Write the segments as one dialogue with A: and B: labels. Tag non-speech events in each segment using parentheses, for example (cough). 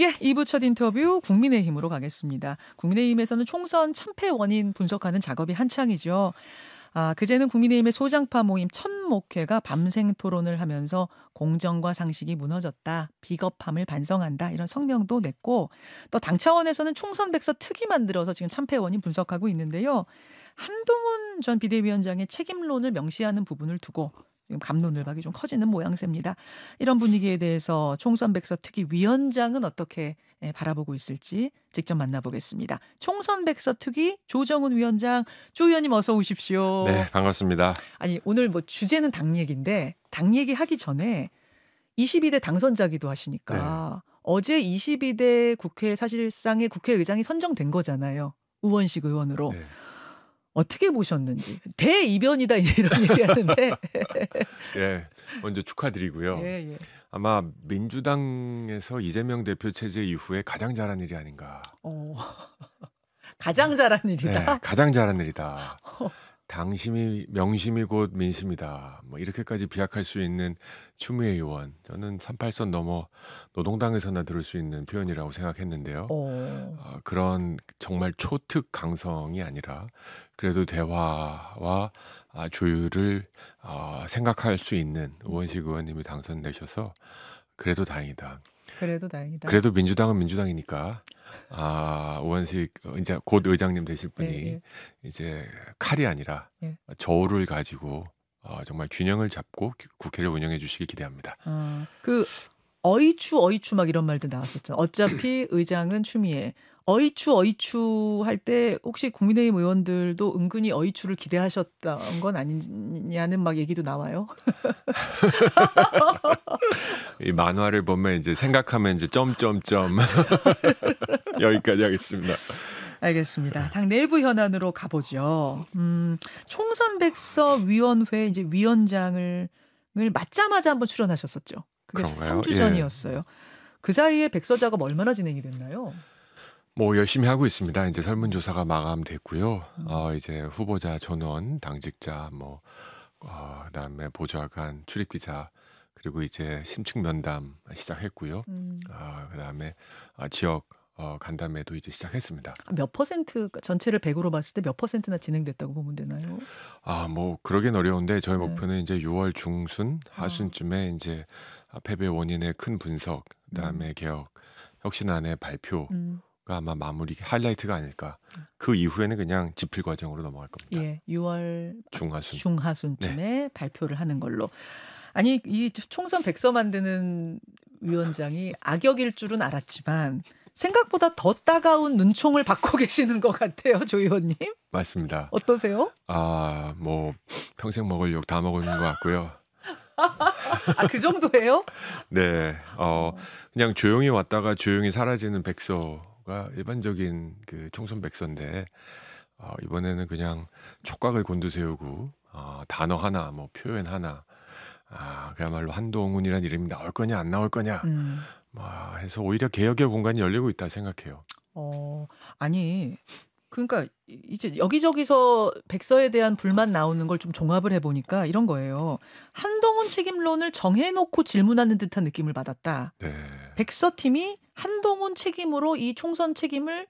A: 예, 2부 첫 인터뷰 국민의힘으로 가겠습니다. 국민의힘에서는 총선 참패 원인 분석하는 작업이 한창이죠. 아, 그제는 국민의힘의 소장파 모임 천목회가 밤생 토론을 하면서 공정과 상식이 무너졌다, 비겁함을 반성한다, 이런 성명도 냈고, 또 당 차원에서는 총선 백서 특위 만들어서 지금 참패원인 분석하고 있는데요. 한동훈 전 비대위원장의 책임론을 명시하는 부분을 두고 지금 감론을박이 좀 커지는 모양새입니다. 이런 분위기에 대해서 총선 백서 특위 위원장은 어떻게 예, 바라보고 있을지 직접 만나보겠습니다. 총선 백서 특위 조정훈 위원장 조 의원님 어서 오십시오. 네
B: 반갑습니다.
A: 아니 오늘 뭐 주제는 당 얘기인데 당 얘기 하기 전에 22대 당선자기도 하시니까 네. 어제 22대 국회 사실상의 국회의장이 선정된 거잖아요. 우원식 의원으로. 네. 어떻게 보셨는지 대이변이다 이런 (laughs) 얘기하는데
B: 예 먼저 축하드리고요. 예, 예. 아마 민주당에서 이재명 대표 체제 이후에 가장 잘한 일이 아닌가.
A: 어, (laughs) 네, 가장 잘한 일이다. 네,
B: 가장 잘한 일이다. 당심이 명심이 곧 민심이다. 뭐 이렇게까지 비약할 수 있는 추미애 의원. 저는 38선 넘어 노동당에서나 들을 수 있는 표현이라고 생각했는데요. 어. 어, 그런 정말 초특 강성이 아니라 그래도 대화와 아, 조율을 어, 생각할 수 있는 우원식 의원님이 당선되셔서 그래도 다행이다.
A: 그래도 다행이다. 그래도
B: 민주당은 민주당이니까. 아, 오한식 어, 이제 곧 의장님 되실 분이 예, 예. 이제 칼이 아니라 예. 저울을 가지고 어, 정말 균형을 잡고 국회를 운영해 주시길 기대합니다.
A: 아, 그 어이추 어이추 막 이런 말도 나왔었죠. 어차피 (clears throat) 의장은 추미애. 어이추 어이추 할 때 혹시 국민의힘 의원들도 은근히 어이추를 기대하셨던 건 아니냐는 막 얘기도 나와요. (laughs) (laughs)
B: (laughs) 이 만화를 보면 이제 생각하면 이제 점점점 (laughs) 여기까지 하겠습니다.
A: 알겠습니다. 당 내부 현안으로 가보죠. 음, 음 총선 백서 위원회 이제 위원장을 맞자마자 한번 출연하셨었죠. 그게 3주 예. 전이었어요. 예. 그 사이에 백서 작업 얼마나 진행이 됐나요?
B: 뭐 열심히 하고 있습니다. 이제 설문조사가 마감됐고요. 음. 어, 이제 후보자 전원, 당직자, 뭐 어, 그다음에 보좌관, 출입기자 그리고 이제 심층 면담 시작했고요. 음. 아, 그다음에 아, 지역 어, 간담회도 이제 시작했습니다.
A: 아, 몇 퍼센트 그러니까 전체를 100으로 봤을 때 몇 퍼센트나 진행됐다고 보면 되나요?
B: 아, 뭐 그러긴 어려운데 저희 네. 목표는 이제 6월 중순 아. 하순쯤에 아. 이제 패배 원인의 큰 분석, 그다음에 음. 개혁 혁신안의 발표 음. 아마 마무리 하이라이트가 아닐까. 그 이후에는 그냥 집필 과정으로 넘어갈 겁니다.
A: 예, 6월 중하순 중하순쯤에 네. 발표를 하는 걸로. 아니 이 총선 백서 만드는 위원장이 악역일 줄은 알았지만 생각보다 더 따가운 눈총을 받고 (laughs) 계시는 것 같아요, 조 의원님. 맞습니다. 어떠세요?
B: 아, 뭐 평생 먹을 욕 다 먹은 것 같고요.
A: (laughs) 아, 그 정도예요?
B: 네. 어, 그냥 조용히 왔다가 조용히 사라지는 백서가 일반적인 그 총선 백서인데 어, 이번에는 그냥 촉각을 곤두세우고 어, 단어 하나, 뭐 표현 하나 아, 그야말로 한동훈이란 이름이 나올 거냐 안 나올 거냐 음. 막 뭐, 해서 오히려 개혁의 공간이 열리고 있다 생각해요.
A: 어, 아니 그러니까 이제 여기저기서 백서에 대한 불만 나오는 걸 좀 종합을 해보니까 이런 거예요. 한동훈 책임론을 정해놓고 질문하는 듯한 느낌을 받았다. 네. 백서 팀이 한동훈 책임으로 이 총선 책임을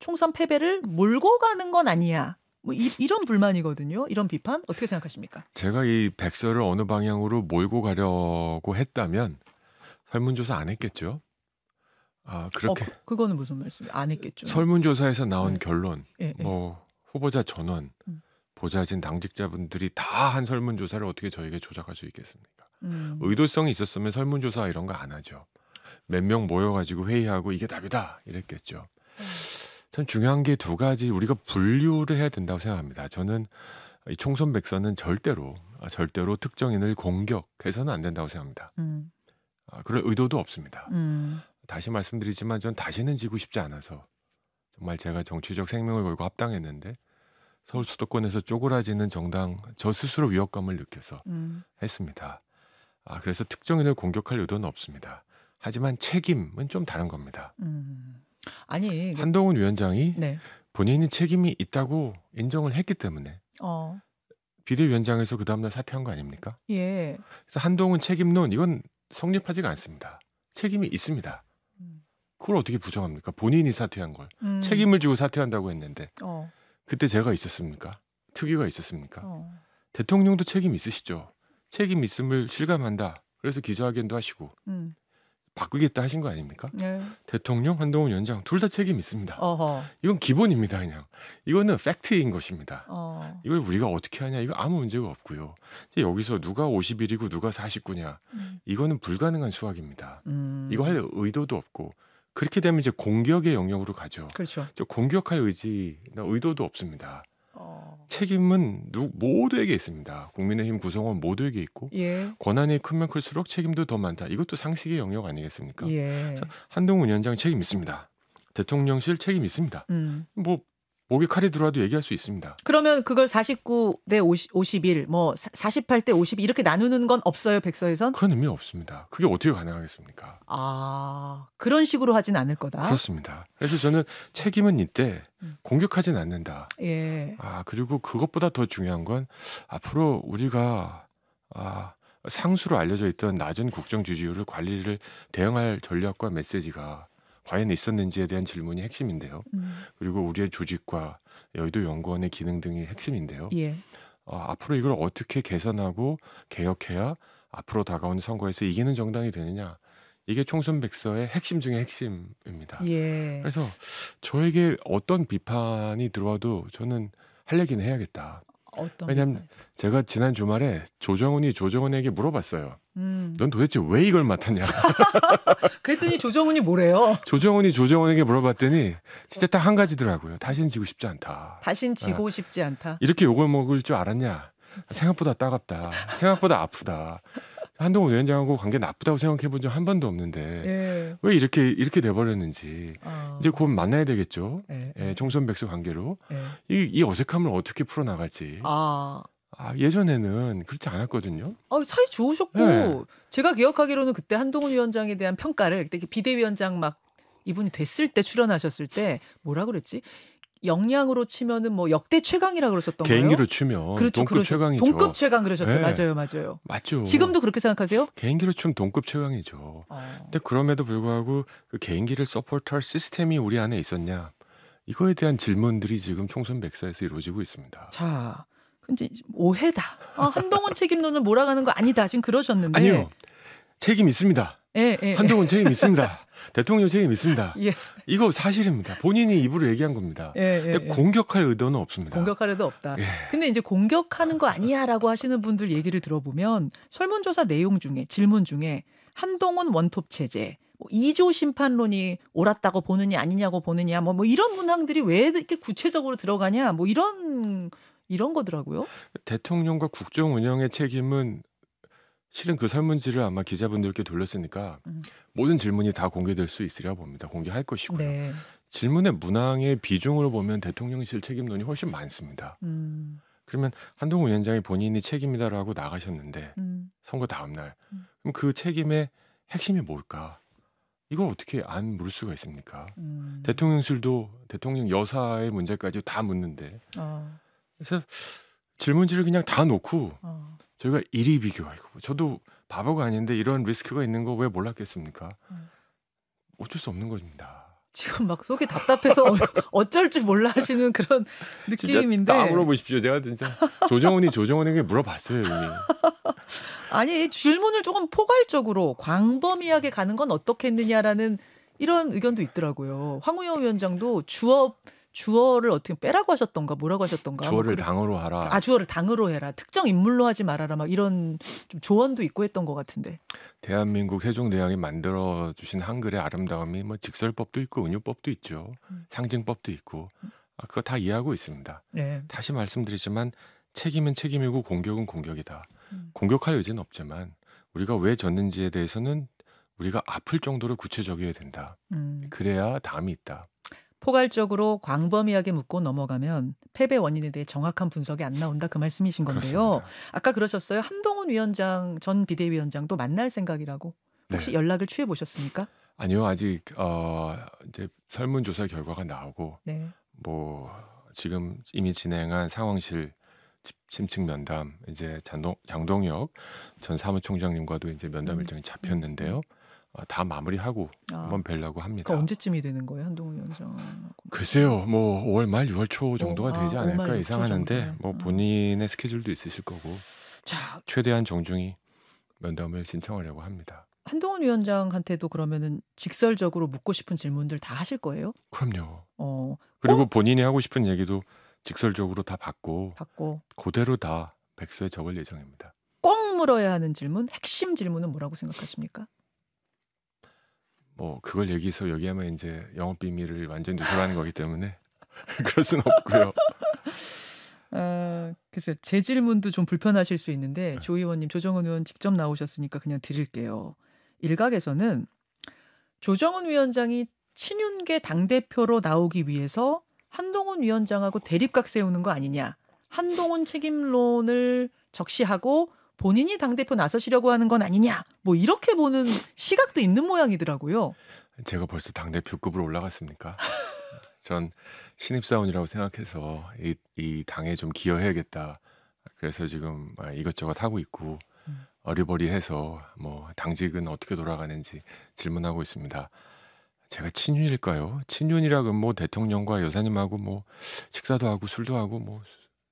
A: 총선 패배를 몰고 가는 건 아니야. 뭐 이, 런 불만이거든요. 이런 비판 어떻게 생각하십니까?
B: 제가 이 백서를 어느 방향으로 몰고 가려고 했다면 설문조사 안 했겠죠. 아 그렇게 어, 그,
A: 그거는 무슨 말씀? 안 했겠죠. 설문조사에서 나온 네. 결론, 네, 네.
B: 뭐 후보자 전원, 음. 보좌진 당직자분들이 다 한 설문조사를 어떻게 저에게 조작할 수 있겠습니까? 음. 의도성이 있었으면 설문조사 이런 거 안 하죠. 몇 명 모여가지고 회의하고 이게 답이다 이랬겠죠. 음. 전 중요한 게 두 가지 우리가 분류를 해야 된다고 생각합니다. 저는 이 총선백서는 절대로 아, 절대로 특정인을 공격해서는 안 된다고 생각합니다. 음. 아, 그럴 의도도 없습니다. 음. 다시 말씀드리지만 전 다시는 지고 싶지 않아서 정말 제가 정치적 생명을 걸고 합당했는데 서울 수도권에서 쪼그라지는 정당 저 스스로 위협감을 느껴서 음. 했습니다. 아, 그래서 특정인을 공격할 의도는 없습니다. 하지만 책임은 좀 다른 겁니다. 음. 아니 이게- 한동훈 위원장이 네. 본인이 책임이 있다고 인정을 했기 때문에 어. 비대위원장에서 그 다음날 사퇴한 거 아닙니까? 예. 그래서 한동훈 책임론 이건 성립하지가 않습니다. 책임이 있습니다. 음. 그걸 어떻게 부정합니까? 본인이 사퇴한 걸 음. 책임을 지고 사퇴한다고 했는데 어. 그때 제가 있었습니까? 특위가 있었습니까? 어. 대통령도 책임 있으시죠. 책임 있음을 실감한다. 그래서 기자회견도 하시고 음. 바꾸겠다 하신 거 아닙니까? 네. 대통령, 한동훈 위원장 둘 다 책임 있습니다. 어허. 이건 기본입니다, 그냥. 이거는 팩트인 것입니다. 어. 이걸 우리가 어떻게 하냐, 이거 아무 문제가 없고요. 이제 여기서 누가 50일이고 누가 49냐, 음. 이거는 불가능한 수학입니다. 음. 이거 할 의도도 없고, 그렇게 되면 이제 공격의 영역으로 가죠. 그렇죠. 공격할 의지 의도도 없습니다. 책임은 누, 모두에게 있습니다. 국민의힘 구성원 모두에게 있고 예. 권한이 크면 클수록 책임도 더 많다. 이것도 상식의 영역 아니겠습니까? 예. 한동훈 위원장 책임 있습니다. 대통령실 책임 있습니다. 음. 뭐 목에 칼이 들어와도 얘기할 수 있습니다.
A: 그러면 그걸 49대 50, 51, 뭐 48대 52 이렇게 나누는 건 없어요, 백서에선? 그런 의미 없습니다.
B: 그게 어떻게 가능하겠습니까? 아,
A: 그런 식으로 하진 않을 거다.
B: 그렇습니다. 그래서 저는 책임은 이때 음. 공격하진 않는다. 예. 아, 그리고 그것보다 더 중요한 건 앞으로 우리가 아, 상수로 알려져 있던 낮은 국정 지지율을 관리를 대응할 전략과 메시지가 과연 있었는지에 대한 질문이 핵심인데요. 음. 그리고 우리의 조직과 여의도 연구원의 기능 등이 핵심인데요. 예. 어, 앞으로 이걸 어떻게 개선하고 개혁해야 앞으로 다가오는 선거에서 이기는 정당이 되느냐 이게 총선 백서의 핵심 중의 핵심입니다.
A: 예. 그래서
B: 저에게 어떤 비판이 들어와도 저는 할 얘기는 해야겠다. 어떤 왜냐하면 제가 지난 주말에 조정훈이 조정훈에게 물어봤어요. 음. 넌 도대체 왜 이걸 맡았냐? (laughs)
A: 그랬더니 조정훈이 뭐래요?
B: 조정훈이 조정훈에게 물어봤더니 진짜 딱 한 가지더라고요. 다신 지고 싶지 않다.
A: 다신 지고 아, 싶지 않다.
B: 이렇게 욕을 먹을 줄 알았냐? 생각보다 따갑다. 생각보다 아프다. 한동훈 위원장하고 관계 나쁘다고 생각해 본 적 한 번도 없는데 네. 왜 이렇게 이렇게 돼 버렸는지 어. 아. 이제 곧 만나야 되겠죠. 네. 예, 총선백수 관계로 네. 이, 이 어색함을 어떻게 풀어 나갈지. 아. 아, 예전에는 그렇지 않았거든요.
A: 아, 사이 좋으셨고 네. 제가 기억하기로는 그때 한동훈 위원장에 대한 평가를 그때 비대위원장 막 이분이 됐을 때 출연하셨을 때 뭐라 그랬지? 역량으로 치면은 뭐 역대 최강이라 그러셨던 거예요? 개인기로 치면 그렇죠, 동급 그러셨, 그렇죠. 최강이죠. 동급 최강 그러셨어요. 네. 맞아요, 맞아요.
B: 맞죠. 지금도
A: 그렇게 생각하세요?
B: 개인기로 치면 동급 최강이죠. 어. 근데 그럼에도 불구하고 그 개인기를 서포트할 시스템이 우리 안에 있었냐? 이거에 대한 질문들이 지금 총선 백사에서 이루어지고 있습니다.
A: 자, 근데 오해다. 아, 한동훈 (laughs) 책임론을 몰아가는 거 아니다. 지금 그러셨는데. 아니요.
B: 책임 있습니다. 예, 예, 한동훈 책임 있습니다. (laughs) 대통령 책임 있습니다. 예. 이거 사실입니다. 본인이 입으로 얘기한 겁니다. 예, 예, 근데 예. 공격할 의도는 없습니다.
A: 공격할 의도 없다. 예. 근데 이제 공격하는 거 아니야라고 하시는 분들 얘기를 들어보면 설문조사 내용 중에 질문 중에 한동훈 원톱 체제 뭐 이조 심판론이 옳았다고 보느냐 아니냐고 보느냐 뭐, 뭐 이런 문항들이 왜 이렇게 구체적으로 들어가냐 뭐 이런 이런 거더라고요.
B: 대통령과 국정 운영의 책임은 실은 그 설문지를 아마 기자분들께 돌렸으니까 음. 모든 질문이 다 공개될 수 있으리라 봅니다. 공개할 것이고요. 네. 질문의 문항의 비중으로 보면 대통령실 책임론이 훨씬 많습니다. 음. 그러면 한동훈 위원장이 본인이 책임이다라고 나가셨는데 음. 선거 다음 날 음. 그럼 그 책임의 핵심이 뭘까? 이걸 어떻게 안 물을 수가 있습니까? 음. 대통령실도 대통령 여사의 문제까지 다 묻는데 어. 그래서 질문지를 그냥 다 놓고 어. 저희가 1위 비교하고 뭐. 저도 바보가 아닌데 이런 리스크가 있는 거 왜 몰랐겠습니까? 음. 어쩔 수 없는 것입니다
A: 지금 막 속이 답답해서 어, 어쩔 줄 몰라 하시는 그런 (laughs) 느낌인데. 다 물어보십시오.
B: 제가 진짜 조정훈이 조정훈에게 물어봤어요. 이미. (laughs)
A: 아니 질문을 조금 포괄적으로 광범위하게 가는 건어떻겠느냐라는 이런 의견도 있더라고요. 황우영 위원장도 주업 주어를 어떻게 빼라고 하셨던가 뭐라고 하셨던가 뭐 주어를 그래.
B: 당으로 하라. 아
A: 주어를 당으로 해라. 특정 인물로 하지 말아라. 막 이런 좀 조언도 있고 했던 것 같은데.
B: 대한민국 세종대왕이 만들어 주신 한글의 아름다움이 뭐 직설법도 있고 은유법도 있죠. 음. 상징법도 있고 아, 그거 다 이해하고 있습니다. 네. 다시 말씀드리지만 책임은 책임이고 공격은 공격이다. 음. 공격할 의지는 없지만 우리가 왜 졌는지에 대해서는 우리가 아플 정도로 구체적이어야 된다. 음. 그래야 다음이 있다.
A: 포괄적으로 광범위하게 묻고 넘어가면 패배 원인에 대해 정확한 분석이 안 나온다 그 말씀이신 건데요. 그렇습니다. 아까 그러셨어요. 한동훈 위원장 전 비대위원장도 만날 생각이라고 혹시 네. 연락을 취해 보셨습니까?
B: 아니요 아직 어, 이제 설문조사 결과가 나오고 네. 뭐 지금 이미 진행한 상황실 심층 면담 이제 장동, 장동혁 전 사무총장님과도 이제 면담 음. 일정이 잡혔는데요. 음. 아, 다 마무리하고 아, 한번 뵐려고 합니다. 그
A: 언제쯤이 되는 거예요, 한동훈 위원장?
B: 글쎄요, 뭐 5월 말, 6월 초 어, 정도가 오, 아, 되지 아, 않을까 예상하는데 뭐 음. 본인의 스케줄도 있으실 거고 자, 최대한 정중히 면담을 신청하려고 합니다.
A: 한동훈 위원장한테도 그러면은 직설적으로 묻고 싶은 질문들 다 하실 거예요? 그럼요. 어.
B: 그리고 어? 본인이 하고 싶은 얘기도 직설적으로 다 받고, 받고 그대로 다 백서에 적을 예정입니다.
A: 꼭 물어야 하는 질문, 핵심 질문은 뭐라고 생각하십니까?
B: 뭐 그걸 얘기해서 여기하면 이제 영업 비밀을 완전히 누설하는 거기 때문에 (laughs) 그럴 순 없고요.
A: 아, 어, 글쎄요. 제 질문도 좀 불편하실 수 있는데 조 의원님, 조정은 의원 직접 나오셨으니까 그냥 드릴게요. 일각에서는 조정은 위원장이 친윤계 당대표로 나오기 위해서 한동훈 위원장하고 대립각 세우는 거 아니냐. 한동훈 책임론을 적시하고 본인이 당대표 나서시려고 하는 건 아니냐. 뭐 이렇게 보는 시각도 있는 모양이더라고요.
B: 제가 벌써 당대표급으로 올라갔습니까? 전 신입사원이라고 생각해서 이, 이 당에 좀 기여해야겠다. 그래서 지금 아, 이것저것 하고 있고 음. 어리버리해서 뭐 당직은 어떻게 돌아가는지 질문하고 있습니다. 제가 친윤일까요? 친윤이라면 뭐 대통령과 여사님하고 뭐 식사도 하고 술도 하고 뭐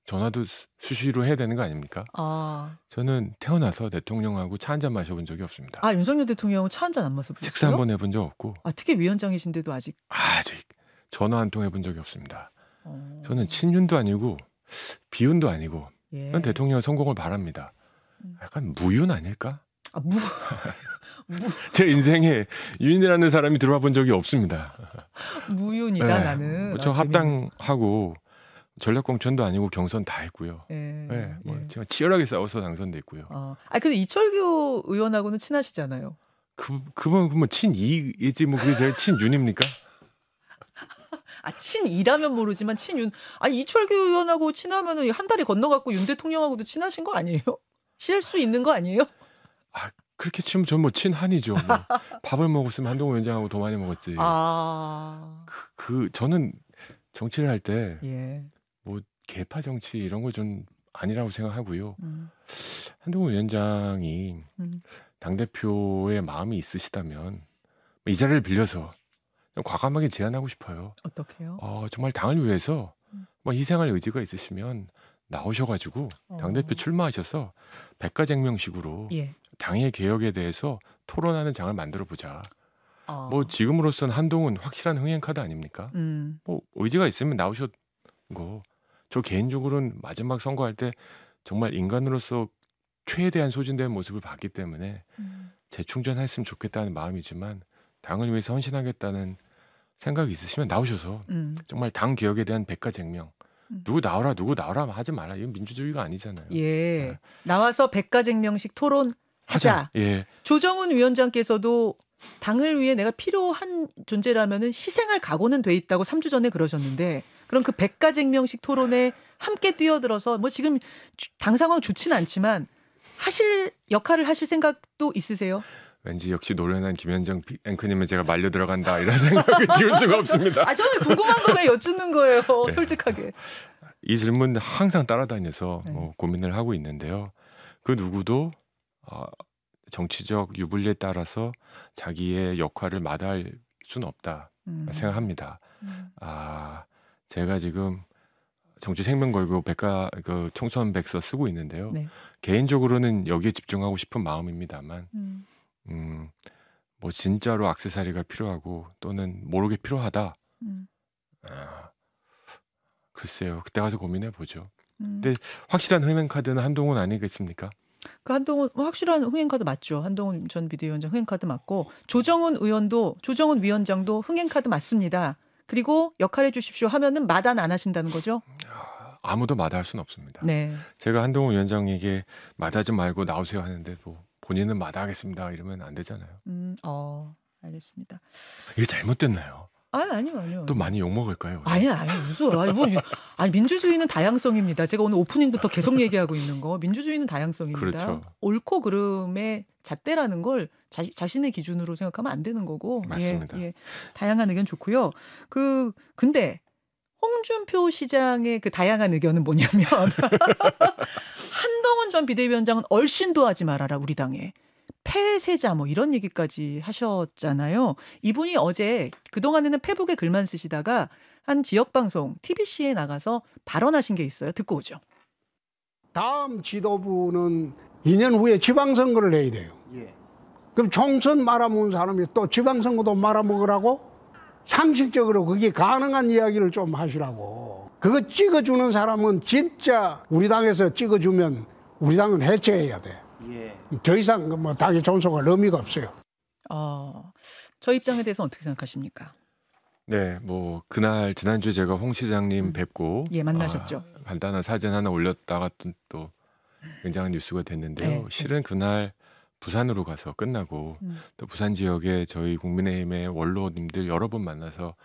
B: 전화도 수- 시로 해야 되는 거 아닙니까?
A: 아.
B: 저는 태어나서 대통령하고 차 한 잔 마셔본 적이 없습니다.
A: 아, 윤석열 대통령 하고차 한 잔 안 마셔보셨어요? 식사 한번
B: 해본 적 없고
A: 아, 특히 위원장이신데도 아직. 아직
B: 전화 한 통 해본 적이 없습니다. 어. 저는 친윤도 아니고 비윤도 아니고 예. 대통령 성공을 바랍니다. 음. 약간 무윤 아닐까? 아, 무. (laughs) 무, 제 인생에 윤이라는 사람이 들어와 본 적이 없습니다.
A: 무윤이다 네, 나는. 뭐 아, 저 아,
B: 합당하고 전략공천도 아니고 경선 다 했고요. 예. 네, 뭐 예. 제가 치열하게 싸워서 당선됐고요.
A: 아, 아 근데 이철규 의원하고는 친하시잖아요.
B: 그 그분 그뭐 친이이지 뭐 그게 제일 친윤입니까? (laughs)
A: 아 친이라면 모르지만 친윤 아 이철규 의원하고 친하면은 한 달이 건너갔고 윤 대통령하고도 친하신 거 아니에요? 실수 있는 거 아니에요?
B: 아 그렇게 치면 전뭐 친한이죠. 뭐. 밥을 먹었으면 한동훈 위원장하고 더 많이 먹었지. 아. 그, 그 저는 정치를 할때 예. 개파 정치 이런 거 좀 아니라고 생각하고요. 음. 한동훈 위원장이 음. 당 대표의 마음이 있으시다면 이 자리를 빌려서 과감하게 제안하고 싶어요. 어떻게요? 어, 정말 당을 위해서 음. 뭐 희생할 의지가 있으시면 나오셔가지고 어. 당 대표 출마하셔서 백과쟁명식으로 예. 당의 개혁에 대해서 토론하는 장을 만들어 보자. 어. 뭐 지금으로선 한동훈 확실한 흥행 카드 아닙니까? 음. 뭐 의지가 있으면 나오셔고 뭐저 개인적으로는 마지막 선거할 때 정말 인간으로서 최대한 소진된 모습을 봤기 때문에 음. 재충전했으면 좋겠다는 마음이지만 당을 위해서 헌신하겠다는 생각이 있으시면 나오셔서 음. 정말 당 개혁에 대한 백가쟁명 음. 누구 나오라 누구 나오라 하지 말라 이건 민주주의가 아니잖아요.
A: 예 네. 나와서 백가쟁명식 토론 하자. 예. 조정훈 위원장께서도 당을 위해 내가 필요한 존재라면은 희생할 각오는 돼 있다고 3주 전에 그러셨는데 그럼 그 백가쟁명식 토론에 함께 뛰어들어서 뭐 지금 당 상황 좋지는 않지만 하실 역할을 하실 생각도 있으세요?
B: 왠지 역시 노련한 김현정 앵커님은 제가 말려 들어간다 이런 생각을 지울 수가 없습니다. 아 저는 궁금한
A: 거에 여쭙는 거예요, (laughs) 네. 솔직하게.
B: 이 질문 항상 따라다녀서 네. 뭐 고민을 하고 있는데요. 그 누구도 어, 정치적 유불리에 따라서 자기의 역할을 마다할 수는 없다 음. 생각합니다. 음. 아 제가 지금 정치 생명 걸고 백과 그 총선 백서 쓰고 있는데요. 네. 개인적으로는 여기에 집중하고 싶은 마음입니다만, 음. 음, 뭐 진짜로 악세사리가 필요하고 또는 모르게 필요하다. 음. 아, 글쎄요, 그때 가서 고민해 보죠. 음. 근데 확실한 흥행 카드는 한동훈 아니겠습니까?
A: 그 한동훈 뭐 확실한 흥행카드 맞죠. 한동훈 전 비대위원장 흥행카드 맞고 조정은 의원도 조정은 위원장도 흥행카드 맞습니다. 그리고 역할해 주십시오 하면은 마단 안 하신다는 거죠?
B: 아무도 마다할 수는 없습니다. 네. 제가 한동훈 위원장에게 마다하지 말고 나오세요 하는데 뭐 본인은 마다하겠습니다 이러면 안 되잖아요.
A: 음, 어, 알겠습니다.
B: 이게 잘못됐나요?
A: 아니, 아니요, 아니요. 또
B: 많이 욕먹을까요?
A: 아니, 아니, 요 무서워. 아니, 뭐, (laughs) 아니, 민주주의는 다양성입니다. 제가 오늘 오프닝부터 계속 얘기하고 있는 거. 민주주의는 다양성입니다. 그렇죠. 옳고 그름의 잣대라는 걸 자, 자신의 기준으로 생각하면 안 되는 거고. 예, 맞습니다. 예, 예. 다양한 의견 좋고요. 그, 근데 홍준표 시장의 그 다양한 의견은 뭐냐면 (laughs) 한동훈 전 비대위원장은 얼씬도 하지 말아라 우리 당에 폐쇄자뭐 이런 얘기까지 하셨잖아요. 이분이 어제 그동안에는 페북에 글만 쓰시다가 한 지역 방송 TBC에 나가서 발언하신 게 있어요. 듣고 오죠.
B: 다음 지도부는 2년 후에 지방선거를 해야 돼요. 예. 그럼 총선 말아먹은 사람이 또 지방선거도 말아먹으라고? 상식적으로 그게 가능한 이야기를 좀 하시라고. 그거 찍어주는 사람은
A: 진짜 우리 당에서 찍어주면 우리 당은 해체해야 돼. 예. 더 이상 뭐 당의 존속할 의미가 없어요. 어, 저 입장에 대해서 어떻게 생각하십니까?
B: 네, 뭐 그날 지난주에 제가 홍 시장님 음. 뵙고 예 만나셨죠. 아, 간단한 사진 하나 올렸다가 또, 또 굉장한 뉴스가 됐는데요. 네, 네. 실은 네. 그날 부산으로 가서 끝나고 음. 또 부산 지역에 저희 국민의힘의 원로님들 여러 번 만나서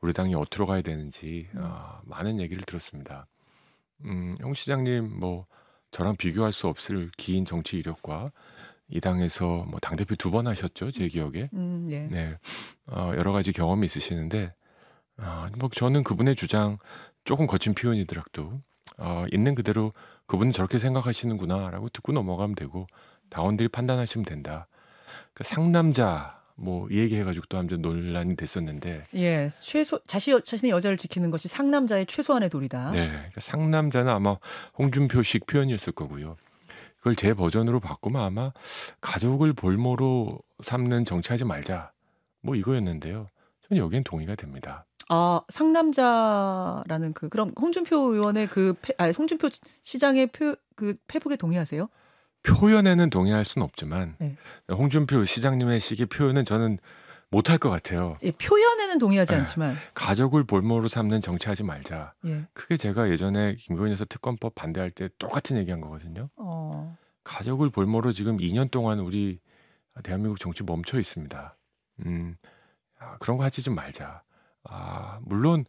B: 우리 당이 어떻게 가야 되는지 아, 음. 어, 많은 얘기를 들었습니다. 음, 홍 시장님 뭐 저랑 비교할 수 없을 긴 정치 이력과 이 당에서 뭐 당대표 두 번 하셨죠 제 음. 기억에 음, 네, 네. 어, 여러 가지 경험이 있으시는데 어, 뭐 저는 그분의 주장 조금 거친 표현이더라도 어, 있는 그대로 그분은 저렇게 생각하시는구나라고 듣고 넘어가면 되고 당원들이 판단하시면 된다. 그 상남자 뭐 얘기 해가지고 또 한번 논란이 됐었는데.
A: 예, 최소 자신 자신의 여자를 지키는 것이 상남자의 최소한의 도리다. 네,
B: 그러니까 상남자는 아마 홍준표식 표현이었을 거고요. 그걸 제 버전으로 바꾸면 아마 가족을 볼모로 삼는 정치하지 말자 뭐 이거였는데요. 저는 여기엔 동의가 됩니다.
A: 아 상남자라는 그 그럼 홍준표 의원의 그 아, 홍준표 시장의 표, 그 페북에 동의하세요?
B: 표현에는 동의할 수는 없지만 네. 홍준표 시장님의 식의 표현은 저는 못할 것 같아요.
A: 예, 표현에는 동의하지 네. 않지만
B: 가족을 볼모로 삼는 정치하지 말자. 예. 그게 제가 예전에 김건희 에서 특검법 반대할 때 똑같은 얘기한 거거든요.
A: 어...
B: 가족을 볼모로 지금 2년 동안 우리 대한민국 정치 멈춰 있습니다. 음, 아, 그런 거 하지 좀 말자. 아, 물론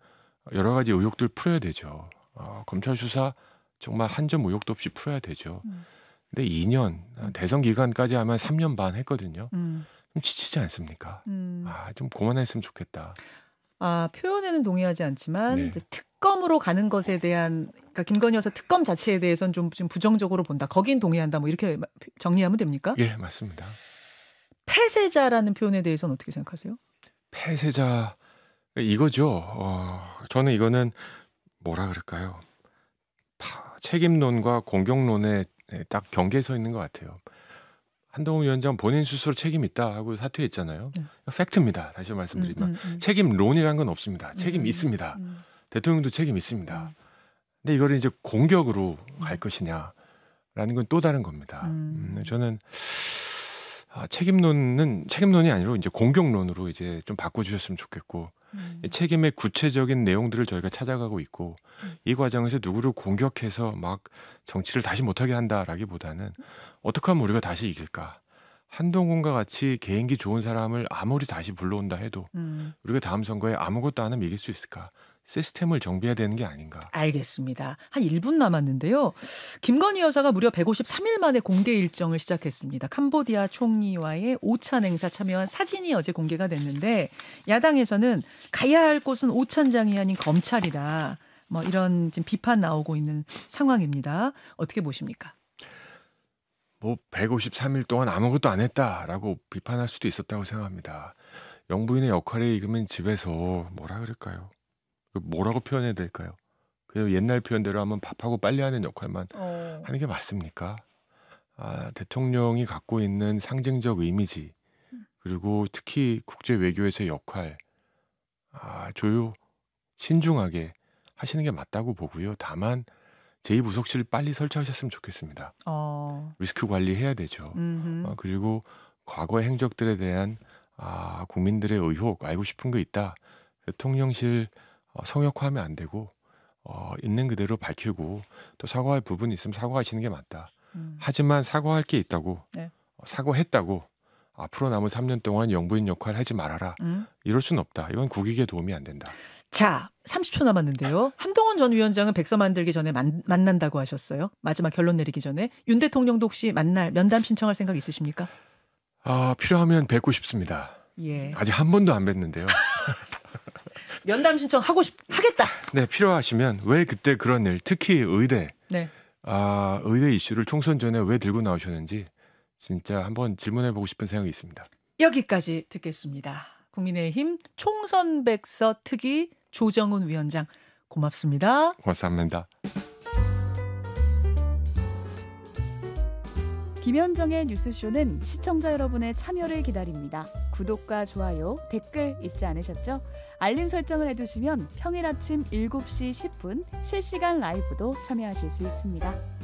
B: 여러 가지 의혹들 풀어야 되죠. 어, 검찰 수사 정말 한 점 의혹도 없이 풀어야 되죠. 음. 근데 2년 아, 음. 대선 기간까지 하면 3년 반 했거든요. 음. 좀 지치지 않습니까? 음. 아좀 고만했으면 좋겠다.
A: 아 표현에는 동의하지 않지만 네. 특검으로 가는 것에 대한 그러니까 김건희 여사 특검 자체에 대해서는 좀, 좀 부정적으로 본다. 거긴 동의한다. 뭐 이렇게 정리하면 됩니까? 예 맞습니다. 폐쇄자라는 표현에 대해서는 어떻게 생각하세요?
B: 폐쇄자 이거죠. 어, 저는 이거는 뭐라 그럴까요? 파, 책임론과 공격론의 네, 딱 경계에 서 있는 것 같아요. 한동훈 위원장 본인 스스로 책임 있다 하고 사퇴했잖아요. 음. 네. 팩트입니다. 다시 말씀드리지만 음, 음, 음. 책임론이란 건 없습니다. 음, 책임 음, 있습니다. 대통령도 책임 있습니다. 근데 이거를 이제 공격으로 갈 것이냐라는 건 또 다른 겁니다. 음, 저는 아, 책임론은 책임론이 아니고 이제 공격론으로 이제 좀 바꿔주셨으면 좋겠고 음. 책임의 구체적인 내용들을 저희가 찾아가고 있고 음. 이 과정에서 누구를 공격해서 막 정치를 다시 못하게 한다라기보다는 어떻게 하면 우리가 다시 이길까 한동훈과 같이 개인기 좋은 사람을 아무리 다시 불러온다 해도 음. 우리가 다음 선거에 아무것도 안 하면 이길 수 있을까 시스템을 정비해야 되는 게 아닌가.
A: 알겠습니다. 한 1분 남았는데요. 김건희 여사가 무려 153일 만에 공개 일정을 시작했습니다. 캄보디아 총리와의 5차 행사 참여한 사진이 어제 공개가 됐는데 야당에서는 가야 할 곳은 오찬장이 아닌 검찰이다. 뭐 이런 지금 비판 나오고 있는 상황입니다. 어떻게 보십니까?
B: 뭐 153일 동안 아무것도 안 했다라고 비판할 수도 있었다고 생각합니다. 영부인의 역할에 익으면 집에서 뭐라 그럴까요? 그 뭐라고 표현해야 될까요? 그냥 옛날 표현대로 하면 밥하고 빨리 하는 역할만 어. 하는 게 맞습니까? 아, 대통령이 갖고 있는 상징적 이미지 음. 그리고 특히 국제 외교에서의 역할 아, 조유 신중하게 하시는 게 맞다고 보고요. 다만 제2부속실 빨리 설치하셨으면 좋겠습니다.
A: 어.
B: 리스크 관리해야 되죠. 아, 그리고 과거의 행적들에 대한 아, 국민들의 의혹 알고 싶은 게 있다. 대통령실 어, 성역화하면 안 되고 어 있는 그대로 밝히고 또 사과할 부분이 있으면 사과하시는 게 맞다. 음. 하지만 사과할 게 있다고 네. 어, 사과했다고 앞으로 남은 3년 동안 영부인 역할 하지 말아라. 음. 이럴 수는 없다. 이건 국익에 도움이 안 된다.
A: 자, 30초 남았는데요. 한동훈 전 위원장은 백서 만들기 전에 만, 난다고 하셨어요. 마지막 결론 내리기 전에 윤 대통령도 혹시 만날 면담 신청할 생각 있으십니까?
B: 아, 필요하면 뵙고 싶습니다. 예. 아직 한 번도 안 뵀는데요. (laughs)
A: 연담 신청 하고 싶 하겠다.
B: 네, 필요하시면 왜 그때 그런 일, 특히 의대. 네. 아, 의대 이슈를 총선 전에 왜 들고 나오셨는지 진짜 한번 질문해 보고 싶은 생각이 있습니다.
A: 여기까지 듣겠습니다. 국민의힘 총선 백서 특위 조정훈 위원장 고맙습니다.
B: 고맙습니다.
A: 김현정의 뉴스쇼는 시청자 여러분의 참여를 기다립니다. 구독과 좋아요, 댓글 잊지 않으셨죠? 알림 설정을 해두시면 평일 아침 7시 10분 실시간 라이브도 참여하실 수 있습니다.